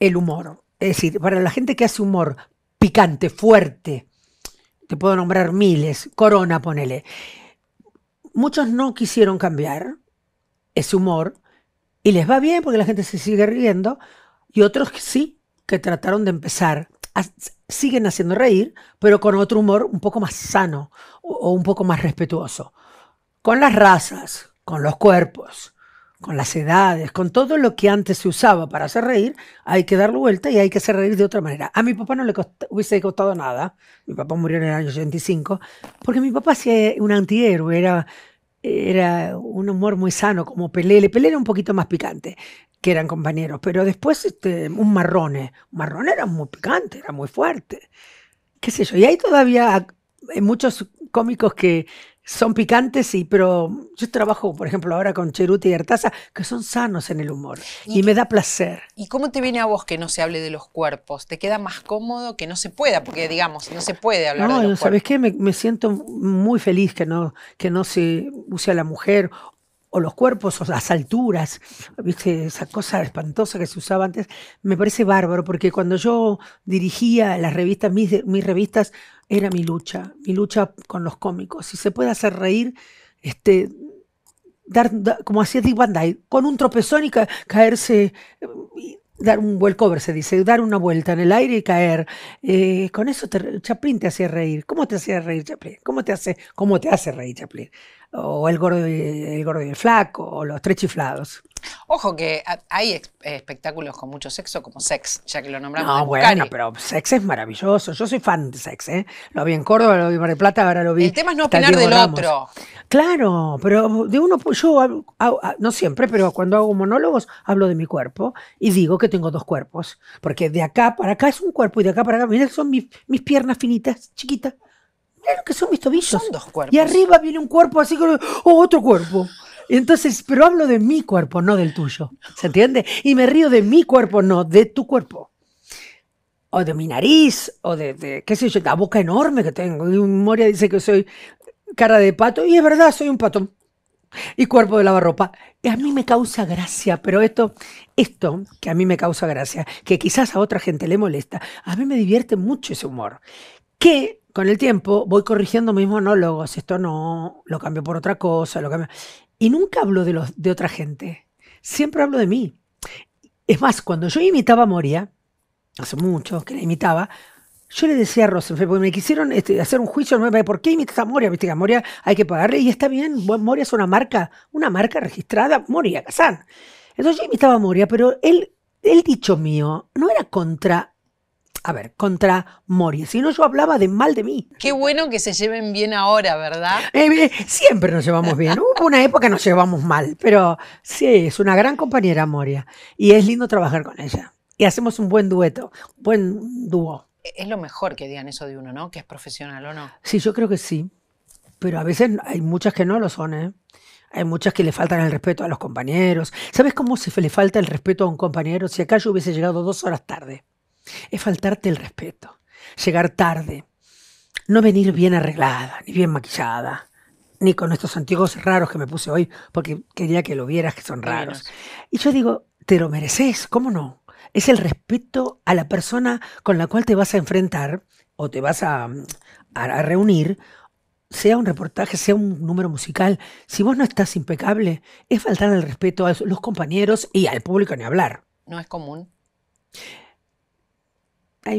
el humor. Es decir, para la gente que hace humor picante, fuerte, te puedo nombrar miles, Corona, ponele. Muchos no quisieron cambiar ese humor y les va bien porque la gente se sigue riendo y otros sí, que trataron de empezar siguen haciendo reír, pero con otro humor un poco más sano o, un poco más respetuoso con las razas, con los cuerpos, con las edades, con todo lo que antes se usaba para hacer reír, hay que darle vuelta y hay que hacer reír de otra manera. A mi papá no le hubiese costado nada, mi papá murió en el año 85, porque mi papá hacía un antihéroe, era, era un humor muy sano, como Pelele, Pelele era un poquito más picante, que eran compañeros, pero después este, un marrone, era muy picante, era muy fuerte, qué sé yo, y hay todavía muchos cómicos que son picantes, sí, pero yo trabajo, por ejemplo, ahora con Cheruti y Artaza, que son sanos en el humor y, me da placer. ¿Y cómo te viene a vos que no se hable de los cuerpos? ¿Te queda más cómodo que no se pueda? Porque, digamos, no se puede hablar de los ¿sabes No, ¿Sabes qué? Me, me, siento muy feliz que no, que no se use a la mujer o los cuerpos, o las alturas, ¿viste? esa cosa espantosa que se usaba antes, me parece bárbaro, porque cuando yo dirigía las revistas, mis, revistas, era mi lucha, mi lucha con los cómicos. Si se puede hacer reír, este, dar, como hacía Dick con un tropezón y caerse, dar un vuelco, se dice, dar una vuelta en el aire y caer. Eh, con eso Chaplin te hacía reír. ¿Cómo te hacía reír Chaplin? ¿Cómo te hace, cómo te hace reír Chaplin? o el gordo, y, el gordo y el flaco, o los tres chiflados. Ojo que hay espectáculos con mucho sexo, como Sex, ya que lo nombramos. No, bueno, pero Sex es maravilloso. Yo soy fan de Sex, ¿eh? Lo vi en Córdoba, lo vi en Mar del Plata, ahora lo vi. El tema es no opinar del otro. Claro, pero de uno, pues yo no siempre, pero cuando hago monólogos hablo de mi cuerpo y digo que tengo dos cuerpos, porque de acá para acá es un cuerpo y de acá para acá, son mis, mis piernas finitas, chiquitas que son mis tobillos. Son dos cuerpos. Y arriba viene un cuerpo así como oh, otro cuerpo. Entonces, pero hablo de mi cuerpo, no del tuyo. ¿Se entiende? Y me río de mi cuerpo, no de tu cuerpo. O de mi nariz, o de, qué sé yo, la boca enorme que tengo. Y Moria dice que soy cara de pato, y es verdad, soy un pato. Y cuerpo de lavarropa. Y a mí me causa gracia, pero esto, esto que a mí me causa gracia, que quizás a otra gente le molesta, a mí me divierte mucho ese humor. Que con el tiempo voy corrigiendo mis monólogos, esto no, lo cambio por otra cosa, lo cambio. Y nunca hablo de, los, de otra gente, siempre hablo de mí. Es más, cuando yo imitaba a Moria, hace mucho que la imitaba, yo le decía a Rosenfeld, porque me quisieron este, hacer un juicio, ¿por qué imitas a Moria? Viste Moria hay que pagarle, y está bien, Moria es una marca, una marca registrada, Moria Kazan. Entonces yo imitaba a Moria, pero él, el dicho mío no era contra a ver, contra Moria. Si no, yo hablaba de mal de mí. Qué bueno que se lleven bien ahora, ¿verdad? Eh, eh, siempre nos llevamos bien. Hubo una época nos llevamos mal, pero sí, es una gran compañera Moria. Y es lindo trabajar con ella. Y hacemos un buen dueto, buen dúo. Es lo mejor que digan eso de uno, ¿no? Que es profesional o no. Sí, yo creo que sí. Pero a veces hay muchas que no lo son, ¿eh? Hay muchas que le faltan el respeto a los compañeros. ¿Sabes cómo se le falta el respeto a un compañero? Si acá yo hubiese llegado dos horas tarde es faltarte el respeto, llegar tarde, no venir bien arreglada, ni bien maquillada, ni con estos antiguos raros que me puse hoy, porque quería que lo vieras que son raros. Y yo digo, te lo mereces, ¿cómo no? Es el respeto a la persona con la cual te vas a enfrentar o te vas a, a reunir, sea un reportaje, sea un número musical. Si vos no estás impecable, es faltar el respeto a los compañeros y al público ni hablar. No es común.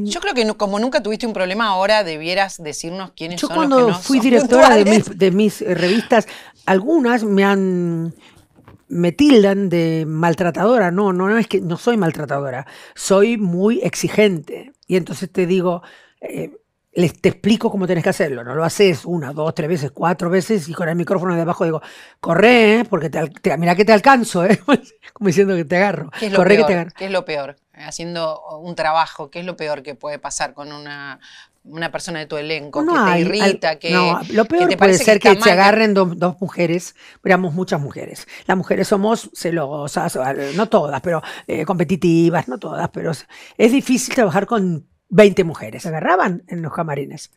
Yo creo que como nunca tuviste un problema ahora, debieras decirnos quiénes son los que no Yo cuando fui directora de mis, eh, revistas, algunas me han me tildan de maltratadora. No, no, no es que no soy maltratadora. Soy muy exigente. Y entonces te digo, eh, les te explico cómo tenés que hacerlo. No lo haces una, dos, tres veces, cuatro veces y con el micrófono de debajo digo, corre, ¿eh? porque te, que te alcanzo, ¿eh? como diciendo que te agarro. ¿Qué es, lo peor? Que te ¿Qué es lo peor? Haciendo un trabajo, ¿qué es lo peor que puede pasar con una, una persona de tu elenco? que te irrita, que. No, lo peor que te puede ser que, agarren dos, mujeres, veamos, muchas mujeres. Las mujeres somos celosas, no todas, pero eh, competitivas, no todas, pero es difícil trabajar con 20 mujeres. Se agarraban en los camarines.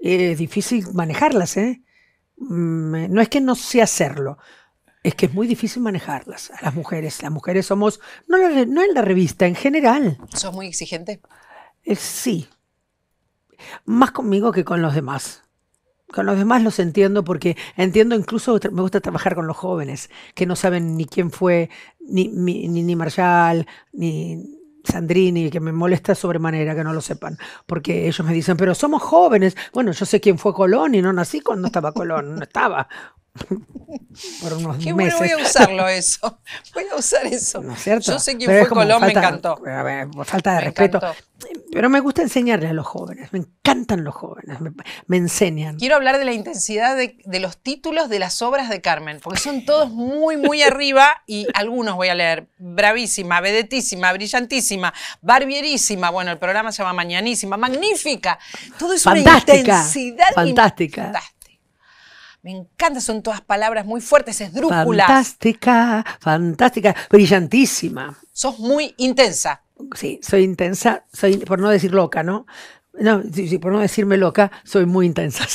Es difícil manejarlas, ¿eh? Mm, ¿eh? No es que no sé hacerlo, es que es muy difícil manejarlas a las mujeres. Las mujeres somos, no, en la revista, en general. ¿Son muy exigentes? Eh, sí. Más conmigo que con los demás. Con los demás los entiendo porque entiendo incluso, me gusta trabajar con los jóvenes, que no saben ni quién fue, ni, ni, ni Marshall, ni Sandrini, que me molesta sobremanera que no lo sepan, porque ellos me dicen, pero somos jóvenes. Bueno, yo sé quién fue Colón y no nací cuando estaba Colón, no estaba por unos Qué bueno, voy a usarlo eso. Voy a usar eso. Yo sé quién fue Colón, me encantó. Falta de respeto. Pero me gusta enseñarle a los jóvenes, me encantan los jóvenes, me, enseñan. Quiero hablar de la intensidad de, los títulos de las obras de Carmen, porque son todos muy, muy arriba y algunos voy a leer. Bravísima, vedetísima, brillantísima, barbierísima, bueno, el programa se llama Mañanísima, magnífica. Todo es una intensidad fantástica. fantástica. Me encanta, son todas palabras muy fuertes, esdrújulas. Fantástica, fantástica, brillantísima. Sos muy intensa. Sí, soy intensa, soy, por no decir loca, ¿no? No, por no decirme loca, soy muy intensa.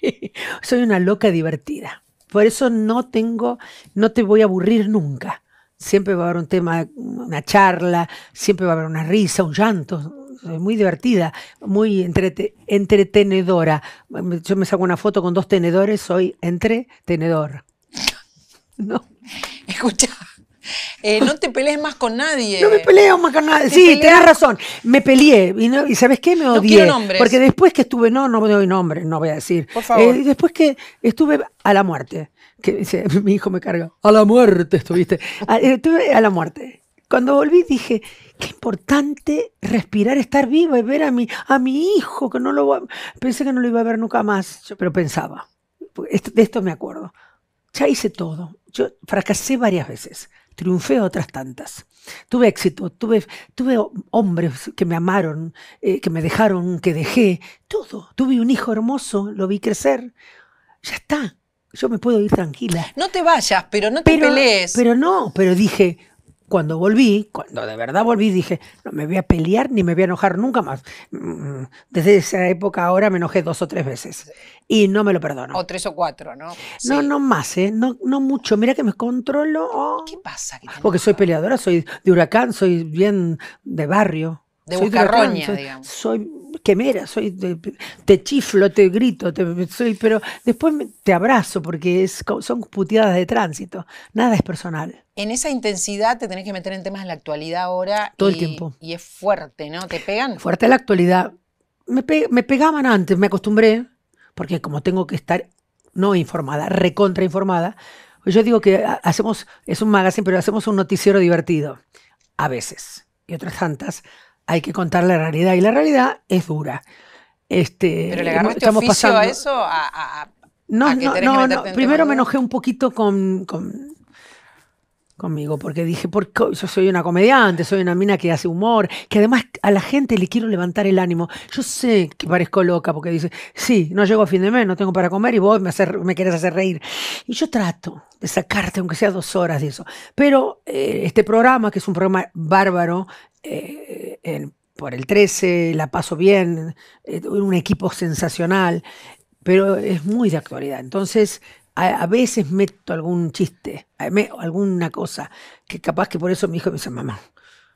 soy una loca divertida. Por eso no tengo, no te voy a aburrir nunca. Siempre va a haber un tema, una charla, siempre va a haber una risa, un llanto, eh, muy divertida, muy entretenedora. Yo me saco una foto con dos tenedores, soy entretenedor. No. Escucha. Eh, no te pelees más con nadie. No me peleo más con nadie. sí, tenés razón. Me peleé. ¿Y, sabes qué? Me odié. porque después que estuve, no, no me doy nombre, no voy a decir. Por favor. Eh, después que estuve a la muerte. Que mi hijo me carga. A la muerte estuviste. Ah, estuve a la muerte. Cuando volví dije, qué importante respirar, estar vivo, y ver a mi, a mi hijo, que no lo pensé que no lo iba a ver nunca más, yo, pero pensaba, de esto me acuerdo. Ya hice todo, yo fracasé varias veces, triunfé otras tantas. Tuve éxito, tuve, tuve hombres que me amaron, eh, que me dejaron, que dejé, todo. Tuve un hijo hermoso, lo vi crecer. Ya está, yo me puedo ir tranquila. No te vayas, pero no te pelees. Pero no, pero dije, cuando volví, cuando de verdad volví, dije, no me voy a pelear ni me voy a enojar nunca más. Mm, desde esa época ahora me enojé dos o tres veces y no me lo perdono. O tres o cuatro, ¿no? No, no más, ¿eh? No, no mucho. Mira que me controlo. ¿Qué pasa? Porque soy peleadora, soy de huracán, soy bien de barrio. De soy bucarroña, de digamos. Soy quemera, soy, te, chiflo, te grito, soy, pero después te abrazo porque es, son puteadas de tránsito, nada es personal. En esa intensidad te tenés que meter en temas de la actualidad ahora. Todo y, el tiempo. Y es fuerte, ¿no? ¿Te pegan? Fuerte la actualidad. Me, pegaban antes, me acostumbré, porque como tengo que estar no informada, recontrainformada, yo digo que hacemos, es un magazine, pero hacemos un noticiero divertido, a veces, y otras tantas hay que contar la realidad y la realidad es dura. Este, Pero le estamos pasando... a eso no, no, no, Primero me enojé un poquito con, conmigo, porque dije, porque yo soy una comediante, soy una mina que hace humor, que además a la gente le quiero levantar el ánimo. Yo sé que parezco loca porque dice, sí, no llego a fin de mes, no tengo para comer y vos me, hacer, me querés hacer reír. Y yo trato de sacarte, aunque sea dos horas de eso. Pero eh, este programa, que es un programa bárbaro, eh, por el 13, la paso bien, eh, un equipo sensacional, pero es muy de actualidad. Entonces, a, veces meto algún chiste, alguna cosa, que capaz que por eso mi hijo me dice, mamá,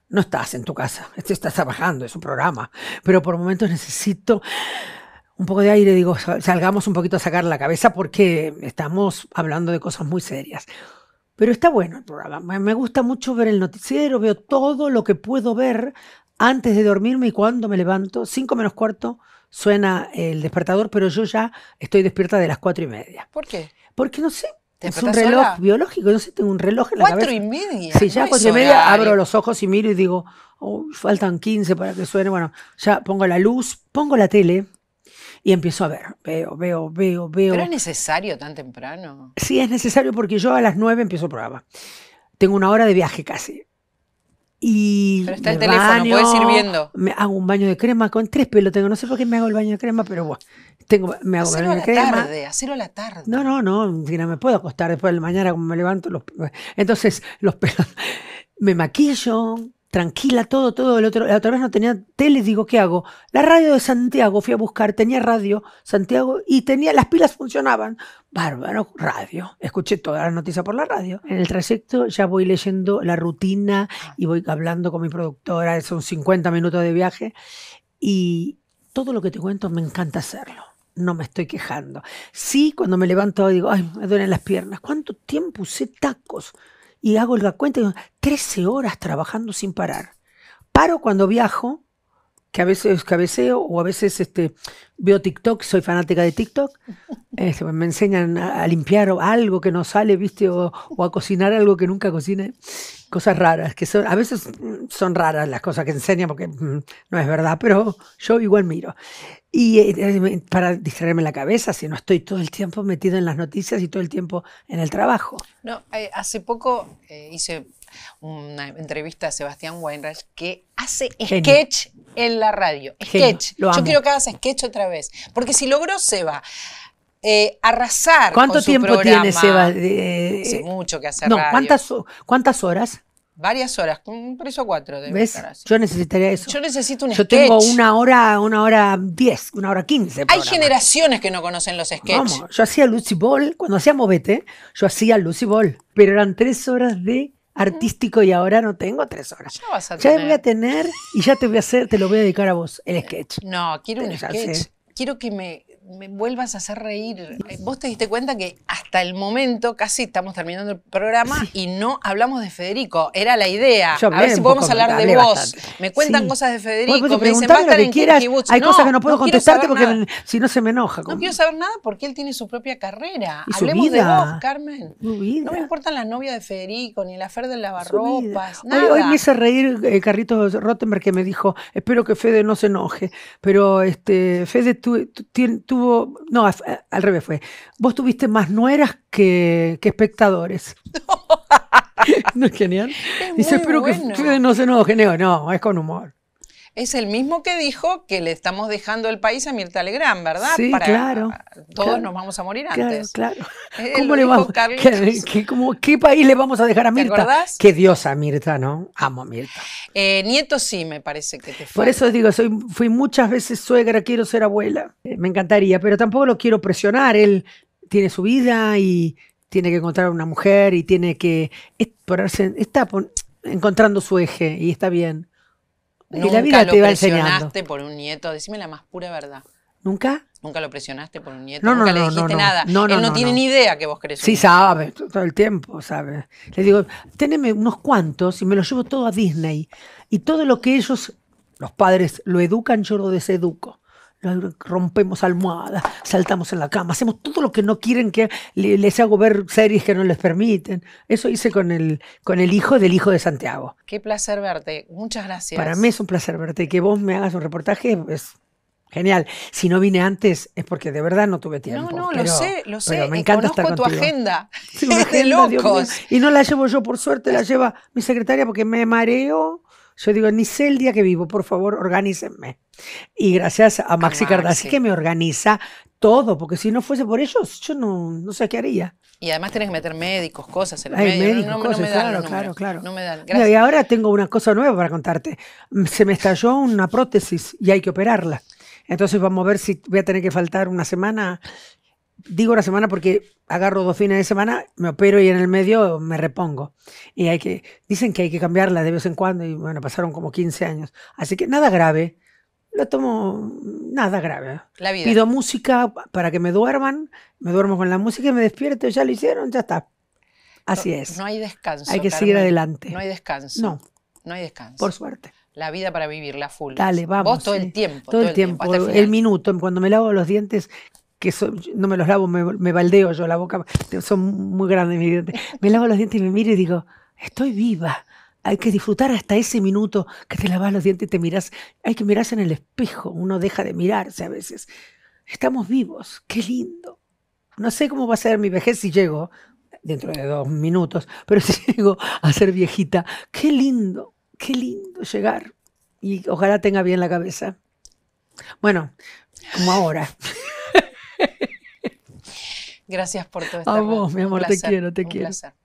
no estás en tu casa, este, estás trabajando, es un programa, pero por momentos necesito un poco de aire, digo, salgamos un poquito a sacar la cabeza porque estamos hablando de cosas muy serias. Pero está bueno el programa. Me gusta mucho ver el noticiero, veo todo lo que puedo ver antes de dormirme y cuando me levanto. Cinco menos cuarto suena el despertador, pero yo ya estoy despierta de las cuatro y media. ¿Por qué? Porque no sé, es un reloj biológico, no sé, tengo un reloj en la cabeza. ¿Cuatro y media? Sí, ya cuatro y media abro los ojos y miro y digo, oh, faltan quince para que suene. Bueno, ya pongo la luz, pongo la tele, y empiezo a ver, veo, veo, veo, veo. ¿Pero es necesario tan temprano? Sí, es necesario porque yo a las nueve empiezo programa. Tengo una hora de viaje casi. Y pero está el teléfono, baño, ir viendo. Me hago un baño de crema con tres pelos. Tengo, no sé por qué me hago el baño de crema, pero bueno, tengo, me hago el baño de crema. Tarde, a la tarde. No, no, no, no me puedo acostar después de la mañana como me levanto. Los, entonces, los pelos. Me maquillo, tranquila, todo, todo. La otra, vez no tenía tele, digo, ¿qué hago? La radio de Santiago fui a buscar, tenía radio, Santiago, y tenía, las pilas funcionaban. Bárbaro, radio. Escuché toda la noticia por la radio. En el trayecto ya voy leyendo la rutina y voy hablando con mi productora, son 50 minutos de viaje, y todo lo que te cuento me encanta hacerlo no me estoy quejando. Sí, cuando me levanto digo, ay, me duelen las piernas. ¿Cuánto tiempo usé tacos? y hago el cuenta, 13 horas trabajando sin parar. Paro cuando viajo, que a veces cabeceo o a veces este, veo TikTok, soy fanática de TikTok, este, me enseñan a, limpiar algo que no sale, ¿viste? O, a cocinar algo que nunca cocine cosas raras, que son, a veces mm, son raras las cosas que enseña porque mm, no es verdad, pero yo igual miro. Y eh, eh, para distraerme la cabeza, si no estoy todo el tiempo metido en las noticias y todo el tiempo en el trabajo. No, eh, hace poco hice una entrevista a Sebastián Weinreich que hace sketch en la radio. Sketch. Yo quiero que hagas sketch otra vez. Porque si logró se va. Eh, arrasar. ¿Cuánto tiempo tienes, tiene mucho que hacer no, ¿cuántas, ¿Cuántas horas? Varias horas, un eso cuatro. ¿Ves? Yo necesitaría eso. Yo necesito un Yo tengo una hora, una hora diez, una hora quince. Hay generaciones que no conocen los sketches. Vamos, yo hacía Lucy Ball, cuando hacíamos Vete, yo hacía Lucy Ball, pero eran tres horas de artístico y ahora no tengo tres horas. Ya vas a tener. voy a tener y ya te voy a hacer, te lo voy a dedicar a vos, el sketch. No, quiero un sketch. Quiero que me me vuelvas a hacer reír. Eh, vos te diste cuenta que hasta el momento casi estamos terminando el programa y no hablamos de Federico. Era la idea. a ver si podemos hablar de vos. Me cuentan cosas de Federico. me dicen, quieras. Hay cosas que no puedo contestarte porque si no se me enoja. No quiero saber nada porque él tiene su propia carrera. Hablemos de vos, Carmen. No me importan la novia de Federico ni la Fer del lavarropas. Hoy, me hice reír eh, Carlitos Rottenberg que me dijo, espero que Fede no se enoje. Pero este, Fede tú no, al revés fue, vos tuviste más nueras que, que espectadores. ¿No es genial? Es Dice, espero que no se enojen, no, no, es con humor es el mismo que dijo que le estamos dejando el país a Mirta Legrand, ¿verdad? Sí, claro. Todos nos vamos a morir antes. Claro, ¿Cómo le vamos? ¿Qué, qué, país le vamos a dejar a Mirta? Qué diosa Mirta, ¿no? Amo a Mirta. Eh, nieto sí, me parece que te fue. Por eso digo, soy, fui muchas veces suegra, quiero ser abuela. Eh, me encantaría, pero tampoco lo quiero presionar. Él tiene su vida y tiene que encontrar una mujer y tiene que... está encontrando su eje y está bien. Nunca lo presionaste por un nieto, decime la más pura verdad. ¿Nunca? Nunca lo presionaste por un nieto, no, nunca le dijiste nada. Él no, tiene ni idea que vos crees Sí, sabe, todo el tiempo sabe. Le digo, teneme unos cuantos y me los llevo todo a Disney. Y todo lo que ellos, los padres, lo educan, yo lo deseduco rompemos almohadas, saltamos en la cama, hacemos todo lo que no quieren que les hago ver series que no les permiten. Eso hice con el, con el hijo del hijo de Santiago. Qué placer verte, muchas gracias. Para mí es un placer verte, que vos me hagas un reportaje es genial. Si no vine antes es porque de verdad no tuve tiempo. No, no, lo sé, lo sé. me encanta estar con tu agenda. Y no la llevo yo, por suerte, la lleva mi secretaria porque me mareo yo digo, ni sé el día que vivo, por favor, organícenme. Y gracias a Maxi Cardassi que me organiza todo, porque si no fuese por ellos, yo no, no sé qué haría. Y además tenés que meter médicos, cosas en el Hay no, no, cosas, me dan claro, claro, claro. me y ahora tengo una cosa nueva para contarte. Se me estalló una prótesis y hay que operarla. Entonces vamos a ver si voy a tener que faltar una semana digo una semana porque agarro dos fines de semana, me opero y en el medio me repongo. Y hay que, dicen que hay que cambiarla de vez en cuando y bueno, pasaron como 15 años. Así que nada grave, lo tomo nada grave. La vida. Pido música para que me duerman, me duermo con la música y me despierto, ya lo hicieron, ya está. Así es. No hay descanso. Hay que seguir adelante. No hay descanso. No. No hay descanso. Por suerte la vida para vivir, la full. Dale, vamos. todo el tiempo. Todo, el tiempo. el, el, minuto. Cuando me lavo los dientes, que no me los lavo, me, me, baldeo yo la boca, son muy grandes mis dientes. Me lavo los dientes y me miro y digo, estoy viva. Hay que disfrutar hasta ese minuto que te lavas los dientes y te miras. Hay que mirarse en el espejo. Uno deja de mirarse a veces. Estamos vivos. Qué lindo. No sé cómo va a ser mi vejez si llego, dentro de dos minutos, pero si llego a ser viejita, qué lindo, qué lindo llegar. Y ojalá tenga bien la cabeza. Bueno, como ahora. Gracias por todo esto. A vos, mi amor, te quiero, te un quiero. Placer.